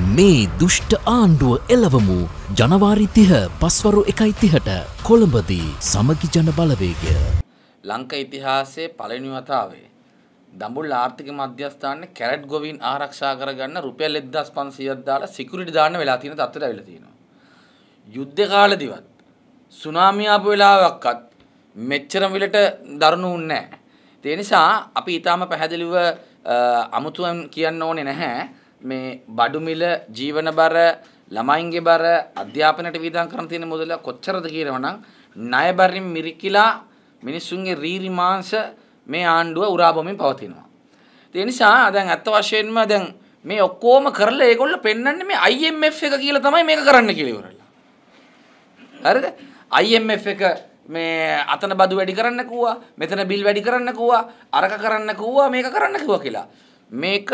මේ දුෂ්ට ආණ්ඩුව එලවමු ජනවාරි තිහ පස්වරු එකයි තිහට කොළඹදී සමගි ජන බලවේගය. ලංක ඉතිහාසයේ පලනි වතාවේ. දඹුල් ආර්ථික මධ්‍යස්ථානය කැරට් ගොවින් ආරක්ෂා කරගන්න රුපියල් එද්දස් පන්සියක් දාලා සිකුරිටි දාන්න වෙලා තියෙන තත්ත්වයට ඇවිල්ලා තියෙනවා. යුද්ධ කාලෙදිවත් සුනාමිය ආපු වෙලාවක්වත් මෙච්චර මිලට දරුණු වුණේ නැහැ. ඒ නිසා අපි ඊටාම පැහැදිලිව අමුතුවෙන් කියන්න ඕනේ නැහැ. මේ බඩු මිල ජීවන බර ළමයින්ගේ බර අධ්‍යාපනයට වියදම් කරන්න තියෙන මුදල කොච්චරද කියනවනම් ණය බරින් මිරිකිලා මිනිස්සුන්ගේ රීරි මාංශ මේ ආණ්ඩුව උරාබමින් පවතිනවා. ඒ නිසා දැන් අත්ත වශයෙන්ම දැන් මේ ඔක්කොම කරලා ඒගොල්ලෝ පෙන්වන්නේ මේ IMF එක කියලා තමයි මේක කරන්න කියලා ඉවරලා. හරිද? IMF එක මේ අතන බදු වැඩි කරන්න කිව්වා, මෙතන බිල් වැඩි කරන්න කිව්වා, අරක කරන්න කිව්වා, මේක කරන්න කිව්වා කියලා. මේක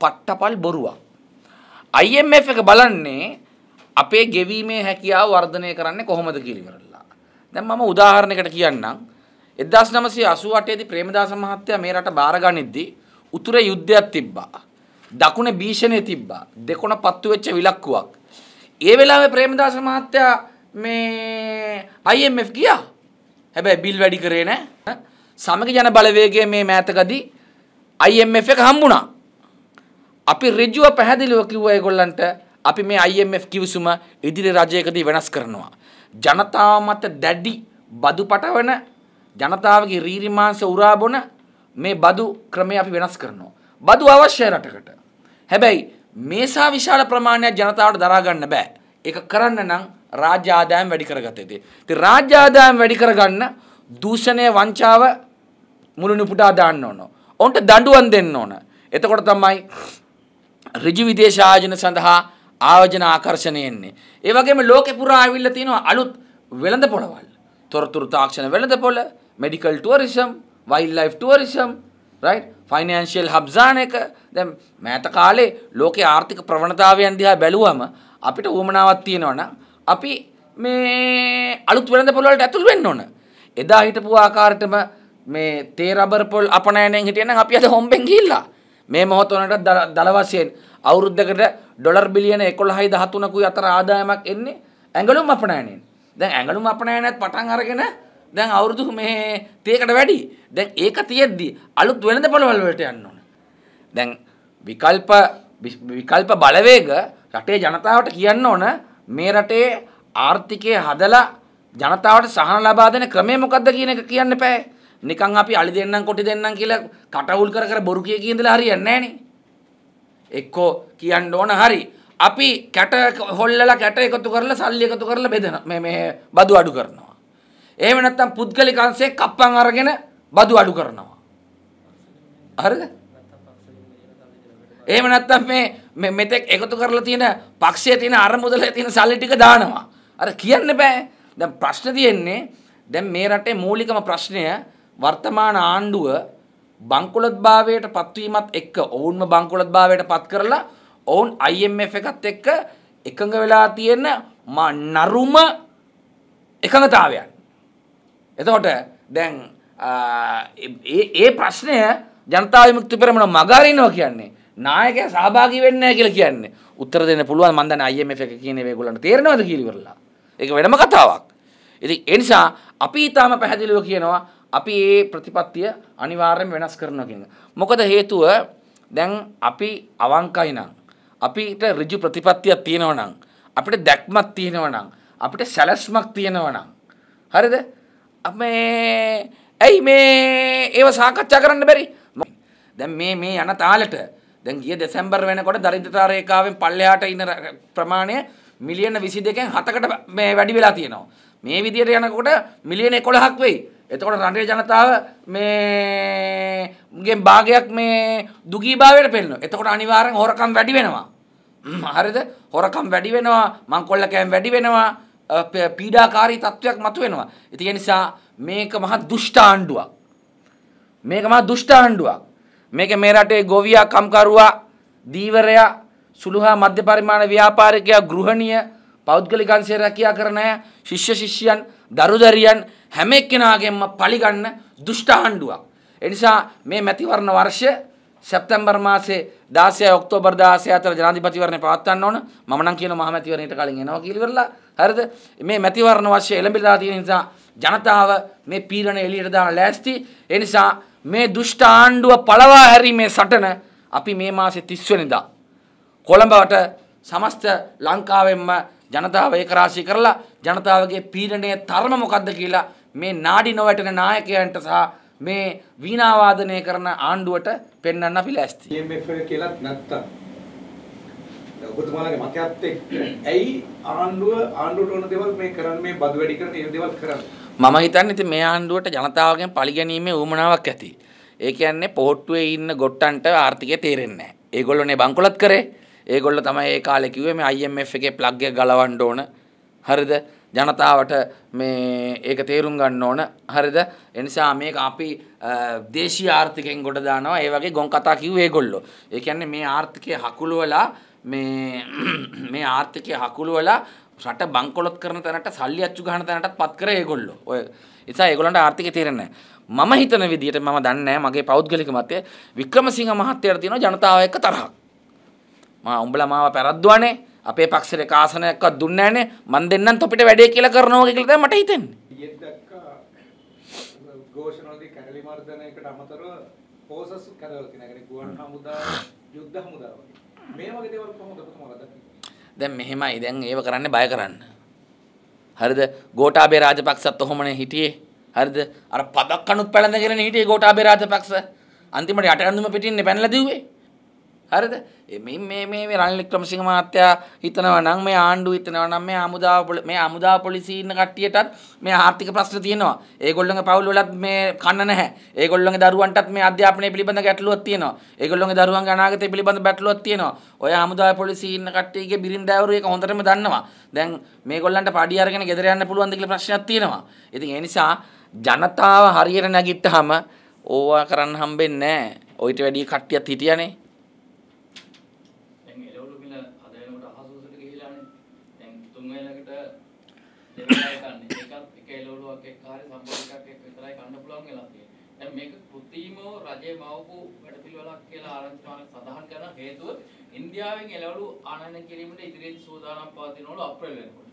පට්ටපල් බොරුවක්. IMF එක බලන්නේ අපේ ගෙවීමේ හැකියාව වර්ධනය කරන්නේ කොහොමද කියලා. දැන් මම උදාහරණයකට කියන්නම්. 1988 දී ප්‍රේමදාස මහත්තයා මේ රට බාරගනිද්දී උතුරේ යුද්ධයක් තිබ්බා. දකුණේ භීෂණය තිබ්බා. දෙකොණ පත්තු වෙච්ච විලක්කුවක්. ඒ වෙලාවේ ප්‍රේමදාස මහත්තයා මේ IMF ගියා. හැබැයි බිල් වැඩි කරේ නැහැ. සමග ජන බලවේගයේ මේ මෑතකදී IMF එක හම්බුණා. අපි ඍජුව පැහැදිලිව කිව්වා ඒගොල්ලන්ට අපි මේ IMF කිවිසුම ඉදිරි රජයකදී වෙනස් කරනවා. ජනතාව මත දැඩි බදු පටවන ජනතාවගේ රීරි මාංශ උරා බොන මේ බදු ක්‍රමය අපි වෙනස් කරනවා. බදු අවශ්‍ය රටකට. හැබැයි මේසා විශාල ප්‍රමාණයක් ජනතාවට දරා ගන්න බෑ. ඒක කරන්න නම් රාජ්‍ය ආදායම් වැඩි කරගත යුතුයි. ඉතින් රාජ්‍ය ආදායම් වැඩි කරගන්න දූෂණය වංචාව මුළු නුපුටා දාන්න ඕන. ඔවුන්ට දඬුවම් දෙන්න ඕන. එතකොට තමයි ඍජු විදේශ ආයෝජන සඳහා ආයෝජන ආකර්ෂණ එන්නේ. ඒ වගේම ලෝකෙ පුරා ආවිල්ලා තියෙනවා අලුත් වෙළඳ පොළවල්. තොරතුරු තාක්ෂණ වෙළඳ පොළ, medical tourism, wildlife tourism, right? ෆයිනන්ශියල් හබ්සාන එක දැන් මෑත කාලේ ලෝකේ ආර්ථික ප්‍රවණතාවයන් දිහා බැලුවම අපිට උවමනාවක් තියෙනවනම් අපි මේ අලුත් වෙළඳ පොළ වලට ඇතුල් වෙන්න ඕන. එදා හිටපු ආකාරයටම මේ තේ රබර් පොල් අපනයනෙන් හිටියනම් අපි අද හොම්බෙන් ගිහිල්ලා. මේ මොහොත වනට දල වශයෙන් අවුරුද්දකට ඩොලර් බිලියන 11.13කුයි අතර ආදායමක් එන්නේ ඇඟලුම් අපනයනෙන්. දැන් ඇඟලුම් අපනයනත් පටන් අරගෙන දැන් අවුරුදු මේ 30කට වැඩි. දැන් ඒක තියෙද්දි අලුත් වෙළඳපොළවල් වලට යන්න ඕන. දැන් විකල්ප විකල්ප බලවේග රටේ ජනතාවට කියන්න ඕන මේ රටේ ආර්ථිකය හදලා ජනතාවට සහන ලබා දෙන ක්‍රමය මොකක්ද කියන එක කියන්න එපා. නිකන් අපි අලි දෙන්නම් කොටි දෙන්නම් කියලා කටවුල් කර කර බොරු කිය කියඳලා හරියන්නේ නැහනේ. එක්කෝ කියන්න ඕන හරි. අපි කැට හොල්ලලා කැට එකතු කරලා සල්ලි එකතු කරලා බෙදන මේ මේ බදු අඩු කරනවා. එහෙම නැත්නම් පුද්ගලික අංශයේ කප්පන් අරගෙන බදු අඩු කරනවා. හරිද? එහෙම නැත්නම් මේ මෙතෙක් එකතු කරලා තියෙන පක්ෂයේ තියෙන අරමුදලේ තියෙන සල්ලි ටික දානවා. අර කියන්න බෑ. දැන් ප්‍රශ්න තියෙන්නේ දැන් මේ රටේ මූලිකම ප්‍රශ්නය වර්තමාන ආණ්ඩුව බංකොලොත්භාවයට පත්වීමත් එක්ක ඔවුන්ම බංකොලොත්භාවයට පත් කරලා ඔවුන් IMF එකත් එක්ක එකඟ වෙලා තියෙන නරුම එකඟතාවයන්. එතකොට දැන් ඒ ප්‍රශ්නය ජනතාව මුක්ති පෙරමන මගාරිනවා කියන්නේ නායක සහභාගී වෙන්න කියලා කියන්නේ උත්තර දෙන්න පුළුවන් මන්දන IMF එක කියන ඒගොල්ලන්ට තේරෙනවද කියලා ඉවරලා. ඒක වෙනම කතාවක්. ඉතින් ඒ නිසා අපි ඊටාම පැහැදිලිව කියනවා අපි ඒ ප්‍රතිපත්තිය අනිවාර්යෙන් වෙනස් කරනවා කියන මොකද හේතුව දැන් අපි අවංකයි නම් අපිට ඍජු ප්‍රතිපත්තියක් තියෙනවා නම් අපිට දැක්මක් තියෙනවා නම් අපිට සැලැස්මක් තියෙනවා නම් හරිද මේ ඇයි මේ ඒව සාකච්ඡා කරන්න බැරි දැන් මේ මේ යන තාලෙට දැන් ගිය දෙසැම්බර් වෙනකොට දරිද්‍රතා රේඛාවෙන් පල්ලෙහාට ඉන්න ප්‍රමාණය මිලියන 22කින් 7කට මේ වැඩි වෙලා තියෙනවා මේ විදියට යනකොට මිලියන 11ක් වෙයි එතකොට රටේ ජනතාව මේ ගෙන් භාගයක් මේ දුගී භාවයට පෙන්නවා. එතකොට අනිවාර්යෙන් හොරකම් වැඩි වෙනවා. හරිද? හොරකම් වැඩි වෙනවා, මංකොල්ල කෑම් වැඩි වෙනවා, පීඩාකාරී තත්වයක් මතුවෙනවා. ඉතින් ඒ නිසා මේක මහා දුෂ්ට ආණ්ඩුවක්. මේක මහා දුෂ්ට ආණ්ඩුවක්. මේක මේ රටේ ගොවියා, කම්කරුවා, දීවරයා, සුළුහා මධ්‍ය පරිමාණ ව්‍යාපාරිකයා, ගෘහණිය, පෞද්ගලික අංශය රැකියා කරන අය, ශිෂ්‍ය ශිෂ්‍යයන් දරුදරියන් හැම එක්කෙනාගෙන්ම පලිගන්න දුෂ්ට ආණ්ඩුවක්. එනිසා මේ මැතිවරණ වර්ෂය සැප්තැම්බර් මාසේ 16 ඔක්තෝබර් 16 අතර ජනාධිපතිවරණය පවත්වන්න ඕන. මම නම් කියන මහ මැතිවරණයට කලින් එනවා කියලා ඉවරලා. හරිද? මේ මැතිවරණ වර්ෂය එළඹිලා තියෙන නිසා ජනතාව මේ පීඩන එළියට දාන ලෑස්ති. ඒ නිසා මේ දුෂ්ට ආණ්ඩුව පළවා හැරීමේ සටන අපි මේ මාසේ 30 වෙනිදා කොළඹට සමස්ත ලංකාවෙන්ම ජනතාව ඒකරාශී කරලා ජනතාවගේ පීඩනයේ තරම මොකක්ද කියලා මේ නාඩි නොවැටෙන නායකයන්ට සහ මේ වීණාවාදනය කරන ආණ්ඩුවට පෙන්වන්න අපි ලෑස්ති. EMF කියලාත් නැත්තම් ඔබතුමාලගේ මතයත් එක්ක ඇයි ආණ්ඩුව ආණ්ඩුවට ඕන දේවල් මේ කරන්නේ මේ බදු වැඩි කරන දේවල් කරන්නේ? මම හිතන්නේ ඉතින් මේ ආණ්ඩුවට ජනතාවගෙන් පරිගැනීමේ ඌමනාවක් ඇති. ඒ කියන්නේ පොහොට්ටුවේ ඉන්න ගොට්ටන්ට ආර්ථිකය තේරෙන්නේ නැහැ. ඒගොල්ලෝනේ බංකොලොත් කරේ. ඒගොල්ල තමයි ඒ කාලේ කිව්වේ මේ IMF එකේ ප්ලග් එක ගලවන්න ඕන. හරිද? ජනතාවට මේ ඒක තේරුම් ගන්න ඕන. හරිද? ඒ නිසා මේක අපි දේශීය ආර්ථිකයෙන් ගොඩ දානවා. ඒ වගේ ගොන් කතා කිව්වේ ඒගොල්ලෝ. ඒ කියන්නේ මේ ආර්ථිකය හකුළුවලා මේ මේ ආර්ථිකය හකුළුවලා රට බංකොලොත් කරන තැනට සල්ලි අච්චු ගහන තැනටත් පත් කරේ ඒගොල්ලෝ. ඔය නිසා ඒගොල්ලන්ට ආර්ථිකය තේරෙන්නේ නැහැ. මම හිතන විදිහට මම දන්නේ නැහැ මගේ පෞද්ගලික මතය වික්‍රමසිංහ මහත්තයාට තියෙනවා ජනතාව එක්ක තරහක්. මම උඹලා මාව පැරද්දුවානේ අපේ පක්ෂේ කාසනයක්වත් දුන්නේ නැහනේ මන් දෙන්නම් තොපිට වැඩේ කියලා කරනවා කියලා තමයි මට හිතෙන්නේ. ඊයේත් දැක්කා ഘോഷණවලදී කැරලි මර්ධනයකට අමතරව පෝසස් කරවල තියෙන يعني ගුවන් හමුදා යුද්ධ හමුදා වගේ මේ වගේ දේවල් කොහොමද ඔබතුමාලා දකින්නේ? දැන් මෙහෙමයි දැන් ඒව කරන්න බය කරන්න. හරිද? ගෝඨාභය රාජපක්ෂත් ඔහොමනේ හිටියේ. හරිද? අර පදක් කණුත් පැලඳගෙන හිටියේ ගෝඨාභය රාජපක්ෂ. අන්තිමට යටකඳුම පිටින්නේ පැනලා දිව්වේ. හරිද මේ මේ මේ මේ රනිල් වික්‍රමසිංහ මහත්තයා හිතනවා නම් මේ ආණ්ඩුව හිතනවා නම් මේ ආමුදා මේ ආමුදා පොලිසිය ඉන්න කට්ටියටත් මේ ආර්ථික ප්‍රශ්න තියෙනවා. ඒගොල්ලෝගේ පවුල් වලත් මේ කන්න නැහැ. ඒගොල්ලෝගේ දරුවන්ටත් මේ අධ්‍යාපනය පිළිබඳ ගැටලුවක් තියෙනවා. ඒගොල්ලෝගේ දරුවන්ගේ අනාගතය පිළිබඳ ගැටලුවක් තියෙනවා. ඔය ආමුදා පොලිසිය ඉන්න කට්ටියගේ බිරින්දෑවරු ඒක හොඳටම දන්නවා. දැන් මේගොල්ලන්ට පඩි අරගෙන ගෙදර යන්න පුළුවන්ද කියලා ප්‍රශ්නයක් තියෙනවා. ඉතින් ඒ නිසා ජනතාව හරියට නැගිට්ටහම ඕවා කරන්න හම්බෙන්නේ නැහැ. ඔයිට වැඩි කට්ටියක් හිටියනේ. තුන්වෙනි ළඟට දෙන්නයි කන්නේ. ඒකත් එක එළවලුවක් එක්ක හරි සම්බන්ධයක් එක්ක විතරයි කන්න පුළුවන් වෙලා තියෙන්නේ. දැන් මේක කෘතිමව රජයේ මවපු වැඩපිළිවෙලක් කියලා ආරංචිමාන සඳහන් කරන හේතුව ඉන්දියාවෙන් එළවලු ආනයනය කිරීමට ඉදිරියේදී සූදානම් පවතිනවලු අප්‍රේල් වෙනකොට.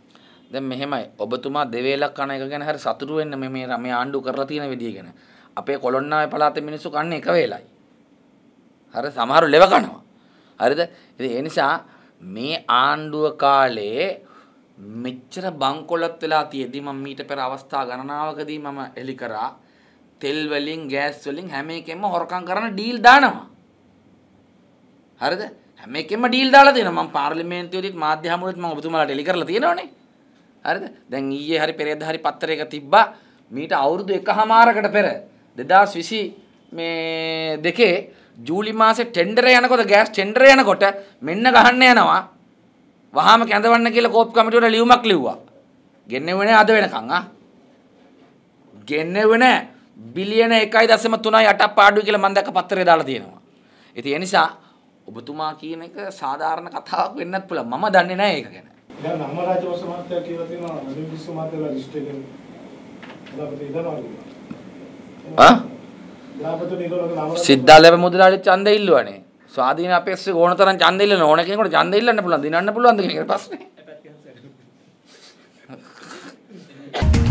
දැන් මෙහෙමයි ඔබතුමා දෙවේලක් කන එක ගැන හරි සතුටු වෙන්න මේ මේ මේ ආණ්ඩු කරලා තියෙන විදිය ගැන. අපේ කොළොන්නාවේ පළාතේ මිනිස්සු කන්නේ එක වේලයි. හරි සමහරු ලෙව කනවා. හරිද? ඉතින් ඒ නිසා මේ ආණ්ඩුව කාලේ මෙච්චර බංකොලොත් වෙලා තියෙද්දි මම මීට පෙර අවස්ථා ගණනාවකදී මම එලි කරා තෙල් වලින් ගෑස් වලින් හැම එකෙම හොරකම් කරන ඩීල් දානවා. හරිද? හැම එකෙම ඩීල් දාලා තියෙනවා. මම පාර්ලිමේන්තුවේදීත් මාධ්‍ය හමුවෙත් මම ඔබතුමාලාට එලි කරලා තියෙනවනේ. හරිද? දැන් ඊයේ හරි පෙරේද හරි පත්‍රයක තිබ්බා මීට අවුරුදු එකහමාරකට පෙර 2020 මේ දෙකේ ජූලි මාසේ ටෙන්ඩරේ යනකොට ගෑස් ටෙන්ඩරේ යනකොට මෙන්න ගහන්න යනවා වහාම කැඳවන්න කියලා කෝප් කමිටුවට ලියුමක් ලිව්වා. ගෙන්නෙවෙ නෑ අද වෙනකන් ආ. ගෙන්නෙවෙ නෑ බිලියන 1.38ක් පාඩුයි කියලා මම දැක්ක පත්‍රය දාලා තියෙනවා. ඉතින් ඒ නිසා ඔබතුමා කියන එක සාධාරණ කතාවක් වෙන්නත් පුළුවන්. මම දන්නේ නෑ ඒක ගැන. දැන් අම්ම රාජවංශ මහත්තයා කියලා තියෙනවා නලින් විශ්ව මහත්තයා ලිස්ට් එකේ. අපිට ඉදනවා. ආ? සිද්ධාලේම මුදලාලි ඡන්දය ඉල්ලුවානේ. ස්වාධීන අපේක්ෂක ඕන තරම් ඡන්ද ඉල්ලන ඕන කෙනෙකුට ඡන්ද ඉල්ලන්න පුළුවන් දිනන්න පුළුවන් ද කියන ප්‍රශ්නේ.